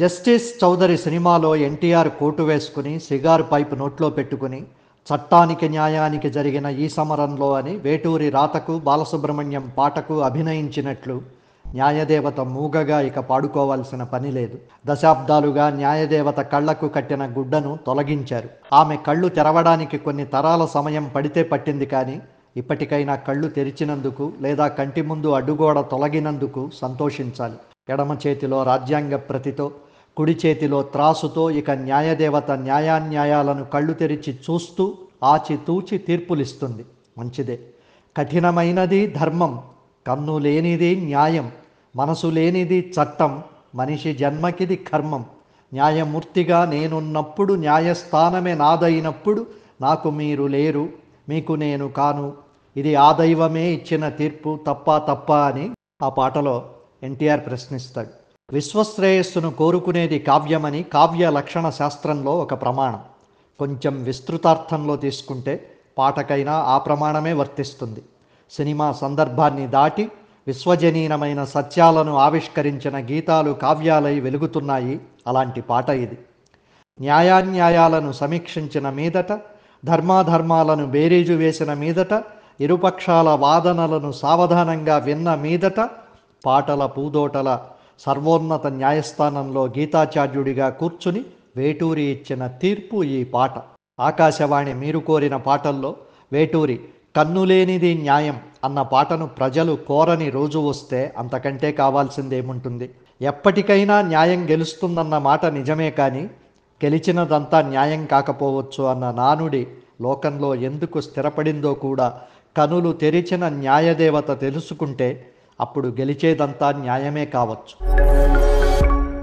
justice Chowdary సినిమాలో NTR coat వేసుకుని సిగారు pipe నోట్లో పెట్టుకుని చట్టానికి న్యాయానికి జరిగిన ఈ సమరంలో అని వేటూరి రాతకు బాలసుబ్రహ్మణ్యం పాటకు అభినయించినట్లు న్యాయదేవత మూగగా ఇక పాడుకోవాల్సిన పని లేదు దశాబ్దాలుగా న్యాయదేవత కళ్లకు కట్టిన గుడ్డను తొలగించారు ఆమె కళ్ళు తెరవడానికి కొన్ని తరాల సమయం పడితే పట్టింది కానీ ఇప్పటికైనా కళ్ళు తెరిచినందుకు లేదా కంటి ముందు అడ్డుగోడ తొలగినందుకు సంతోషించాలి ఎడమ చేతిలో రాజ్యాంగ ప్రతితో కుడి చేతిలో త్రాసుతో ఇక న్యాయదేవత న్యాయాన్యాయాలను కళ్ళు తెరిచి చూస్తూ ఆచితూచి తీర్పులిస్తుంది మంచిదే కఠినమైనది ధర్మం కన్ను లేనిది న్యాయం మనసు లేనిది చట్టం మనిషి జన్మకిది కర్మం న్యాయమూర్తిగా నేనున్నప్పుడు న్యాయస్థానమే నాదైనప్పుడు నాకు మీరు లేరు మీకు నేను కాను ఇది ఆ దైవమే ఇచ్చిన తీర్పు తప్ప తప్ప అని ఆ పాటలో ఎన్టీఆర్ ప్రశ్నిస్తాడు విశ్వశ్రేయస్సును కోరుకునేది కావ్యమని కావ్య లక్షణ శాస్త్రంలో ఒక ప్రమాణం కొంచెం విస్తృతార్థంలో తీసుకుంటే పాటకైనా ఆ ప్రమాణమే వర్తిస్తుంది సినిమా సందర్భాన్ని దాటి విశ్వజనీనమైన సత్యాలను ఆవిష్కరించిన గీతాలు కావ్యాలై వెలుగుతున్నాయి అలాంటి పాట ఇది న్యాయాన్యాయాలను సమీక్షించిన మీదట ధర్మాధర్మాలను బేరీజు వేసిన మీదట ఇరుపక్షాల వాదనలను సావధానంగా విన్న మీదట పాటల పూదోటల సర్వోన్నత న్యాయస్థానంలో గీతాచార్యుడిగా కూర్చుని వేటూరి ఇచ్చిన తీర్పు ఈ పాట ఆకాశవాణి మీరు కోరిన పాటల్లో వేటూరి కన్నులేనిది న్యాయం అన్న పాటను ప్రజలు కోరని రోజు వస్తే అంతకంటే కావాల్సిందేముంటుంది ఎప్పటికైనా న్యాయం గెలుస్తుందన్న మాట నిజమే కానీ గెలిచినదంతా న్యాయం కాకపోవచ్చు అన్న నానుడి లోకంలో ఎందుకు స్థిరపడిందో కూడా కనులు తెరిచిన న్యాయదేవత తెలుసుకుంటే అప్పుడు గెలిచేదంతా న్యాయమే కావచ్చు